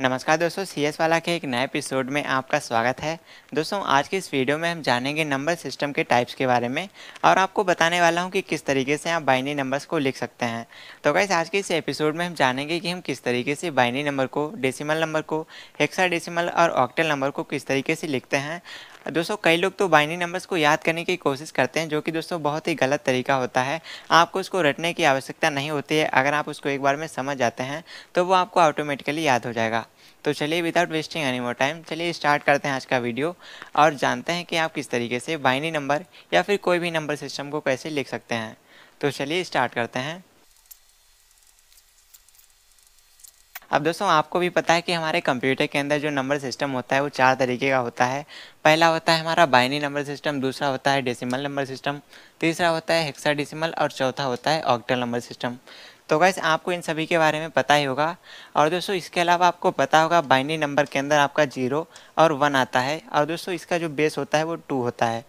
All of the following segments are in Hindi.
नमस्कार दोस्तों सी एस वाला के एक नए एपिसोड में आपका स्वागत है दोस्तों आज की इस वीडियो में हम जानेंगे नंबर सिस्टम के टाइप्स के बारे में और आपको बताने वाला हूं कि किस तरीके से आप बाइनरी नंबर्स को लिख सकते हैं तो गाइस आज के इस एपिसोड में हम जानेंगे कि हम किस तरीके से बाइनरी नंबर को डेसीमल नंबर को हेक्सा डेसिमल और ऑक्टल नंबर को किस तरीके से लिखते हैं दोस्तों कई लोग तो बाइनरी नंबर्स को याद करने की कोशिश करते हैं जो कि दोस्तों बहुत ही गलत तरीका होता है आपको उसको रटने की आवश्यकता नहीं होती है अगर आप उसको एक बार में समझ जाते हैं तो वो आपको ऑटोमेटिकली याद हो जाएगा तो चलिए without wasting any more time चलिए स्टार्ट करते हैं आज का वीडियो और जानते हैं कि आप किस तरीके से बाइनरी नंबर या फिर कोई भी नंबर सिस्टम को कैसे लिख सकते हैं तो चलिए स्टार्ट करते हैं अब दोस्तों आपको भी पता है कि हमारे कंप्यूटर के अंदर जो नंबर सिस्टम होता है वो चार तरीके का होता है पहला होता है हमारा बाइनी नंबर सिस्टम दूसरा होता है डेसिमल नंबर सिस्टम तीसरा होता है हेक्सा डिसिमल और चौथा होता है ऑक्टल नंबर सिस्टम तो वैसे आपको इन सभी के बारे में पता ही होगा और दोस्तों इसके अलावा आपको पता होगा बाइनी नंबर के अंदर आपका जीरो और वन आता है और दोस्तों इसका जो बेस होता है वो टू होता है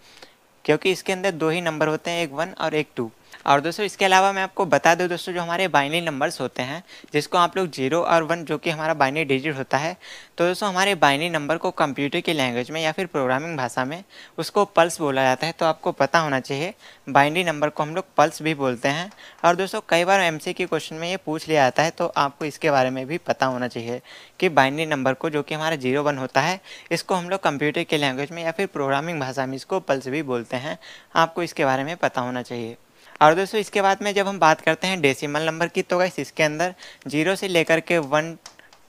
क्योंकि इसके अंदर दो ही नंबर होते हैं एक वन और एक टू और दोस्तों इसके अलावा मैं आपको बता दूँ दोस्तों जो हमारे बाइनरी नंबर्स होते हैं जिसको आप लोग जीरो और वन जो कि हमारा बाइनरी डिजिट होता है तो दोस्तों हमारे बाइनरी नंबर को कंप्यूटर की लैंग्वेज में या फिर प्रोग्रामिंग भाषा में उसको पल्स बोला जाता है तो आपको पता होना चाहिए बाइनरी नंबर को हम लोग पल्स भी बोलते हैं और दोस्तों कई बार एम के क्वेश्चन में ये पूछ लिया जाता है तो आपको इसके बारे में भी पता होना चाहिए कि बाइनरी नंबर को जो कि हमारा जीरो वन होता है इसको हम लोग कंप्यूटर की लैंग्वेज में या फिर प्रोग्रामिंग भाषा में इसको पल्स भी बोलते हैं आपको इसके बारे में पता होना चाहिए और दोस्तों इसके बाद में जब हम बात करते हैं डेसिमल नंबर की तो गैस इसके अंदर जीरो से लेकर के वन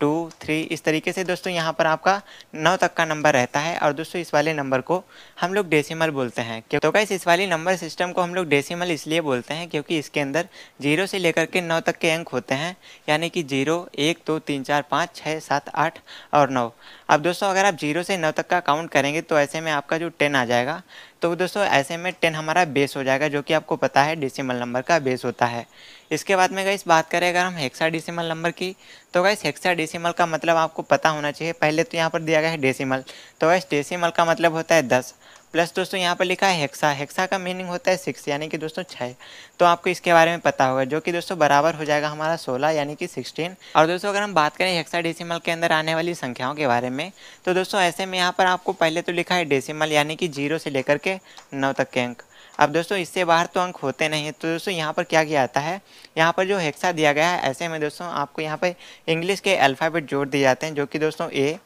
टू थ्री इस तरीके से दोस्तों यहाँ पर आपका नौ तक का नंबर रहता है और दोस्तों इस वाले नंबर को हम लोग डेसिमल बोलते हैं क्यों तो कैसे इस वाले नंबर सिस्टम को हम लोग डेसिमल इसलिए बोलते हैं क्योंकि इसके अंदर जीरो से लेकर के नौ तक के अंक होते हैं यानी कि जीरो एक दो तीन चार पाँच छः सात आठ और नौ अब दोस्तों अगर आप जीरो से नौ तक का काउंट करेंगे तो ऐसे में आपका जो टेन आ जाएगा तो दोस्तों ऐसे में टेन हमारा बेस हो जाएगा जो कि आपको पता है डिसिमल नंबर का बेस होता है इसके बाद में गई बात करें अगर हम हेक्सा डिसिमल नंबर की तो गाइस हेक्सा डिसिमल का मतलब आपको पता होना चाहिए पहले तो यहाँ पर दिया गया है डेसिमल तो वैस डेसिमल का मतलब होता है दस प्लस दोस्तों यहाँ पर लिखा है हेक्सा हेक्सा का मीनिंग होता है सिक्स यानी कि दोस्तों छः तो आपको इसके बारे में पता होगा जो कि दोस्तों बराबर हो जाएगा हमारा सोलह यानी कि सिक्सटीन और दोस्तों अगर हम बात करें हेक्सा डेसिमल के अंदर आने वाली संख्याओं के बारे में तो दोस्तों ऐसे में यहाँ पर आपको पहले तो लिखा है डेसिमल यानी कि जीरो से लेकर के नौ तक के अंक अब दोस्तों इससे बाहर तो अंक होते नहीं हैं तो दोस्तों यहाँ पर क्या किया जाता है यहाँ पर जो हेक्सा दिया गया है ऐसे में दोस्तों आपको यहाँ पर इंग्लिश के अल्फ़ाबेट जोड़ दिए जाते हैं जो कि दोस्तों ए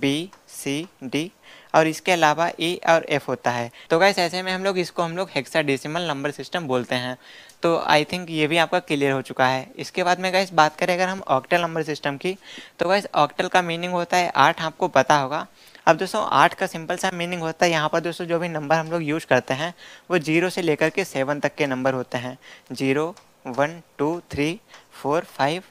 बी सी डी और इसके अलावा ए और एफ होता है तो गैस ऐसे में हम लोग इसको हम लोग हेक्सा डेसिमल नंबर सिस्टम बोलते हैं तो आई थिंक ये भी आपका क्लियर हो चुका है इसके बाद में गैस बात करें अगर हम ऑक्टल नंबर सिस्टम की तो गैस ऑक्टल का मीनिंग होता है आठ आपको पता होगा अब दोस्तों आठ का सिंपल सा मीनिंग होता है यहाँ पर दोस्तों जो भी नंबर हम लोग यूज़ करते हैं वो जीरो से लेकर के सेवन तक के नंबर होते हैं zero one two three four five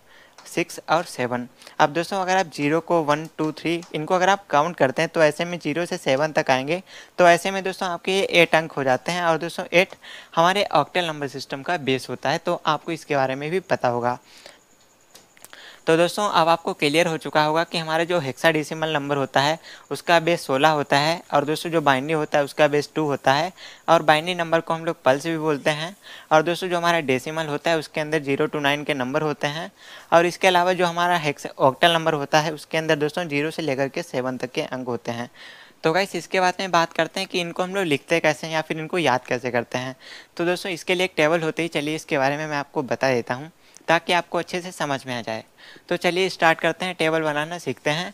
six और सेवन अब दोस्तों अगर आप जीरो को वन टू थ्री इनको अगर आप काउंट करते हैं तो ऐसे में जीरो से सेवन तक आएंगे तो ऐसे में दोस्तों आपके ये एट अंक हो जाते हैं और दोस्तों एट हमारे ऑक्टल नंबर सिस्टम का बेस होता है तो आपको इसके बारे में भी पता होगा तो दोस्तों अब आपको क्लियर हो चुका होगा कि हमारा जो हेक्साडेसिमल नंबर होता है उसका बेस सोलह होता है और दोस्तों जो बाइनरी होता है उसका बेस टू होता है और बाइनरी नंबर को हम लोग पल्स भी बोलते हैं और दोस्तों जो हमारा डेसिमल होता है उसके अंदर जीरो टू नाइन के नंबर होते हैं और इसके अलावा जो हमारा हेक्स ऑक्टल नंबर होता है उसके अंदर दोस्तों जीरो से लेकर के सेवन तक के अंक होते हैं तो गाइस इसके बाद में बात करते हैं कि इनको हम लोग लिखते कैसे हैं या फिर इनको याद कैसे करते हैं तो दोस्तों इसके लिए एक टेबल होते ही चलिए इसके बारे में मैं आपको बता देता हूँ ताकि आपको अच्छे से समझ में आ जाए तो चलिए स्टार्ट करते हैं टेबल बनाना सीखते हैं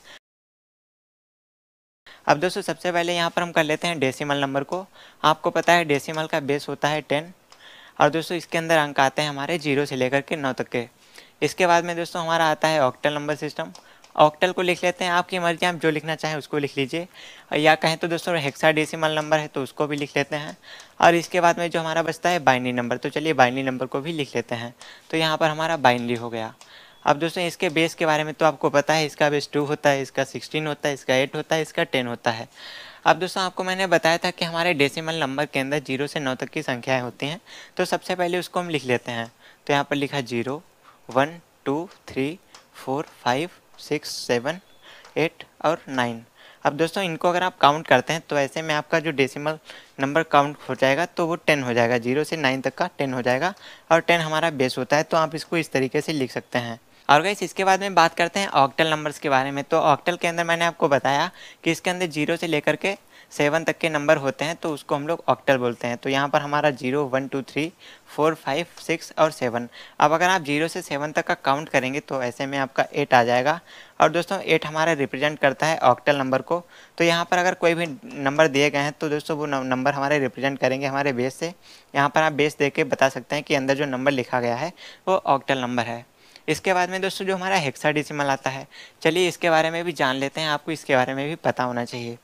अब दोस्तों सबसे पहले यहाँ पर हम कर लेते हैं डेसिमल नंबर को आपको पता है डेसिमल का बेस होता है टेन और दोस्तों इसके अंदर अंक आते हैं हमारे जीरो से लेकर के नौ तक के इसके बाद में दोस्तों हमारा आता है ऑक्टल नंबर सिस्टम ऑक्टल को लिख लेते हैं आपकी मर्जी आप जो लिखना चाहें उसको लिख लीजिए या कहें तो दोस्तों हेक्सा डेसीमल नंबर है तो उसको भी लिख लेते हैं और इसके बाद में जो हमारा बचता है बाइनरी नंबर तो चलिए बाइनरी नंबर को भी लिख लेते हैं तो यहाँ पर हमारा बाइनरी हो गया अब दोस्तों इसके बेस के बारे में तो आपको पता है इसका बेस टू होता है इसका सिक्सटीन होता है इसका एट होता है इसका टेन होता है अब दोस्तों आपको मैंने बताया था कि हमारे डेसिमल नंबर के अंदर जीरो से नौ तक की संख्याएं होती हैं तो सबसे पहले उसको हम लिख लेते हैं तो यहाँ पर लिखा zero one two three four five six seven eight और नाइन अब दोस्तों इनको अगर आप काउंट करते हैं तो ऐसे में आपका जो डेसिमल नंबर काउंट हो जाएगा तो वो टेन हो जाएगा जीरो से नाइन तक का टेन हो जाएगा और टेन हमारा बेस होता है तो आप इसको इस तरीके से लिख सकते हैं और गई इसके बाद में बात करते हैं ऑक्टल नंबर्स के बारे में तो ऑक्टल के अंदर मैंने आपको बताया कि इसके अंदर जीरो से लेकर के सेवन तक के नंबर होते हैं तो उसको हम लोग ऑक्टल बोलते हैं तो यहाँ पर हमारा zero one two three four five six और सेवन अब अगर आप जीरो से सेवन तक का काउंट करेंगे तो ऐसे में आपका एट आ जाएगा और दोस्तों एट हमारा रिप्रेजेंट करता है ऑक्टल नंबर को तो यहाँ पर अगर कोई भी नंबर दिए गए हैं तो दोस्तों वो नंबर हमारे रिप्रेजेंट करेंगे हमारे बेस से यहाँ पर आप बेस दे के बता सकते हैं कि अंदर जो नंबर लिखा गया है वो ऑक्टल नंबर है इसके बाद में दोस्तों जो हमारा हेक्सा आता है चलिए इसके बारे में भी जान लेते हैं आपको इसके बारे में भी पता होना चाहिए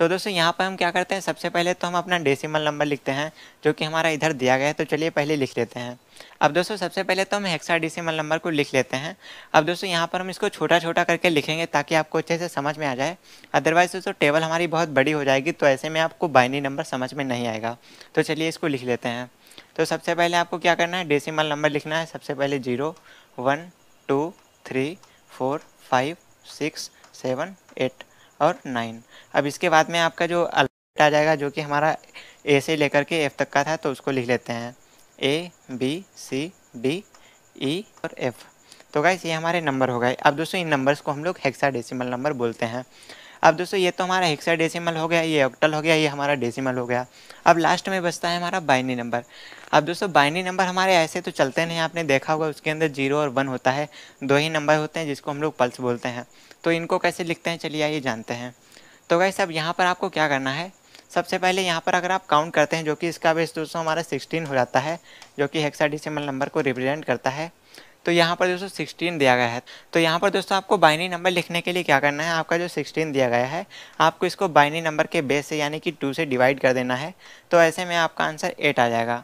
तो दोस्तों यहाँ पर हम क्या करते हैं सबसे पहले तो हम अपना डेसिमल नंबर लिखते हैं जो कि हमारा इधर दिया गया है तो चलिए पहले लिख लेते हैं अब दोस्तों सबसे पहले तो हम हेक्सा डेसिमल नंबर को लिख लेते हैं अब दोस्तों यहाँ पर हम इसको छोटा छोटा करके लिखेंगे ताकि आपको अच्छे से समझ में आ जाए अदरवाइज दोस्तों टेबल हमारी बहुत बड़ी हो जाएगी तो ऐसे में आपको बाइनी नंबर समझ में नहीं आएगा तो चलिए इसको लिख लेते हैं तो सबसे पहले आपको क्या करना है डेसीमल नंबर लिखना है सबसे पहले zero one two three four five six seven eight और नाइन अब इसके बाद में आपका जो अल्फाबेट आ जाएगा जो कि हमारा ए से लेकर के एफ तक का था तो उसको लिख लेते हैं A B C D E और एफ़ तो गाइस ये हमारे नंबर हो गए अब दोस्तों इन नंबर्स को हम लोग हेक्सा नंबर बोलते हैं अब दोस्तों ये तो हमारा हेक्सा डेसीमल हो गया ये ऑक्टल हो गया ये हमारा डेसीमल हो गया अब लास्ट में बचता है हमारा बाइनी नंबर अब दोस्तों बाइनी नंबर हमारे ऐसे तो चलते नहीं आपने देखा होगा उसके अंदर जीरो और वन होता है दो ही नंबर होते हैं जिसको हम लोग पल्स बोलते हैं तो इनको कैसे लिखते हैं चलिए आइए जानते हैं तो वैसे अब यहाँ पर आपको क्या करना है सबसे पहले यहाँ पर अगर आप काउंट करते हैं जो कि इसका बेस दोस्तों हमारा सिक्सटीन हो जाता है जो कि हेक्सा नंबर को रिप्रेजेंट करता है तो यहाँ पर दोस्तों सिक्सटीन दिया गया है तो यहाँ पर दोस्तों आपको बाइनरी नंबर लिखने के लिए क्या करना है आपका जो सिक्सटीन दिया गया है आपको इसको बाइनरी नंबर के बेस से यानी कि टू से डिवाइड कर देना है तो ऐसे में आपका आंसर एट आ जाएगा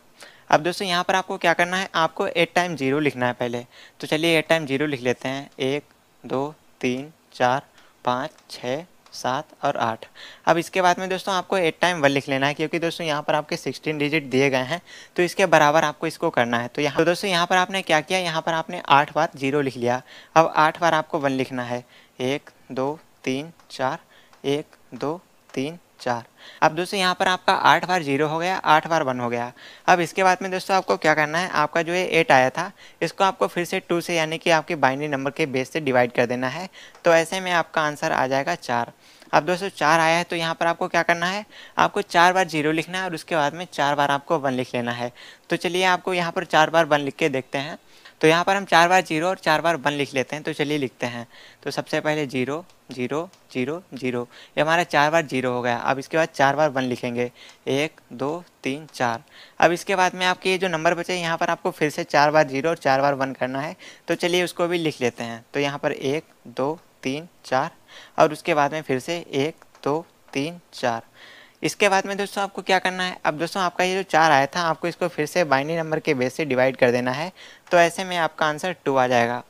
अब दोस्तों यहाँ पर आपको क्या करना है आपको एट टाइम जीरो लिखना है पहले तो चलिए एट टाइम जीरो लिख लेते हैं एक दो तीन चार पाँच छः सात और आठ अब इसके बाद में दोस्तों आपको एट टाइम वन लिख लेना है क्योंकि दोस्तों यहाँ पर आपके सिक्सटीन डिजिट दिए गए हैं तो इसके बराबर आपको इसको करना है तो यहाँ तो दोस्तों यहाँ पर आपने क्या किया यहाँ पर आपने आठ बार जीरो लिख लिया अब आठ बार आपको वन लिखना है एक दो तीन चार एक दो तीन चार अब दोस्तों यहाँ पर आपका आठ बार जीरो हो गया आठ बार वन हो गया अब इसके बाद में दोस्तों आपको क्या करना है आपका जो है एट आया था इसको आपको फिर से टू से यानी कि आपके बाइनरी नंबर के बेस से डिवाइड कर देना है तो ऐसे में आपका आंसर आ जाएगा चार अब दोस्तों चार आया है तो यहाँ पर आपको क्या करना है आपको चार बार जीरो लिखना है और उसके बाद में चार बार आपको वन लिख लेना है तो चलिए आपको यहाँ पर चार बार वन लिख के देखते हैं तो यहाँ पर हम चार बार जीरो और चार बार वन लिख लेते हैं तो चलिए लिखते हैं तो सबसे पहले जीरो जीरो जीरो जीरो ये हमारा चार बार जीरो हो गया अब इसके बाद चार बार वन लिखेंगे एक दो तीन चार अब इसके बाद में आपके ये जो नंबर बचे यहाँ पर आपको फिर से चार बार जीरो और चार बार वन करना है तो चलिए उसको भी लिख लेते हैं तो यहाँ पर एक दो तीन चार और उसके बाद में फिर से एक दो तीन चार इसके बाद में दोस्तों आपको क्या करना है अब दोस्तों आपका ये जो चार आया था आपको इसको फिर से बाइनरी नंबर के बेस से डिवाइड कर देना है तो ऐसे में आपका आंसर टू आ जाएगा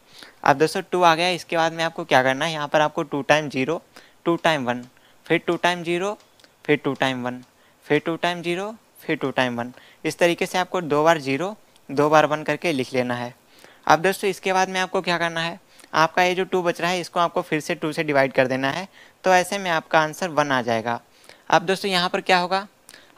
अब दोस्तों टू आ गया इसके बाद में आपको क्या करना है यहाँ पर आपको two time zero two time one फिर टू टाइम जीरो फिर टू टाइम वन फिर टू टाइम जीरो फिर टू टाइम वन इस तरीके से आपको दो बार जीरो दो बार वन करके लिख लेना है अब दोस्तों इसके बाद में आपको क्या करना है आपका ये जो टू बच रहा है इसको आपको फिर से टू से डिवाइड कर देना है तो ऐसे में आपका आंसर वन आ जाएगा अब दोस्तों यहाँ पर क्या होगा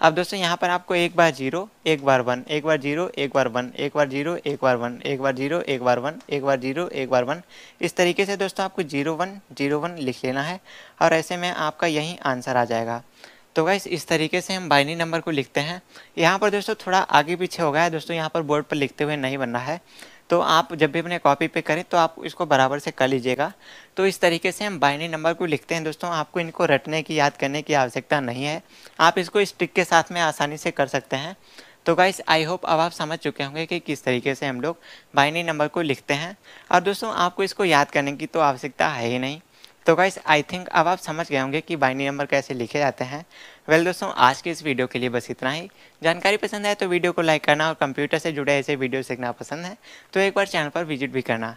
अब दोस्तों यहाँ पर आपको एक बार जीरो एक बार वन एक बार जीरो एक बार वन एक बार जीरो एक बार वन एक बार जीरो एक बार वन एक बार जीरो एक बार वन इस तरीके से दोस्तों आपको जीरो वन जीरो वन लिख लेना है और ऐसे में आपका यही आंसर आ जाएगा तो गाइस इस तरीके से हम बाइनरी नंबर को लिखते हैं यहाँ पर दोस्तों थोड़ा आगे पीछे हो गया है दोस्तों यहाँ पर बोर्ड पर लिखते हुए नहीं बनना है तो आप जब भी अपने कॉपी पे करें तो आप इसको बराबर से कर लीजिएगा तो इस तरीके से हम बाइनरी नंबर को लिखते हैं दोस्तों आपको इनको रटने की याद करने की आवश्यकता नहीं है आप इसको स्टिक के साथ में आसानी से कर सकते हैं तो गाइस आई होप अब आप समझ चुके होंगे कि किस तरीके से हम लोग बाइनरी नंबर को लिखते हैं और दोस्तों आपको इसको याद करने की तो आवश्यकता है ही नहीं तो गाइस आई थिंक अब आप समझ गए होंगे कि बाइनरी नंबर कैसे लिखे जाते हैं वेल well, दोस्तों आज की इस वीडियो के लिए बस इतना ही जानकारी पसंद आए तो वीडियो को लाइक करना और कंप्यूटर से जुड़े ऐसे वीडियो सीखना पसंद है तो एक बार चैनल पर विजिट भी करना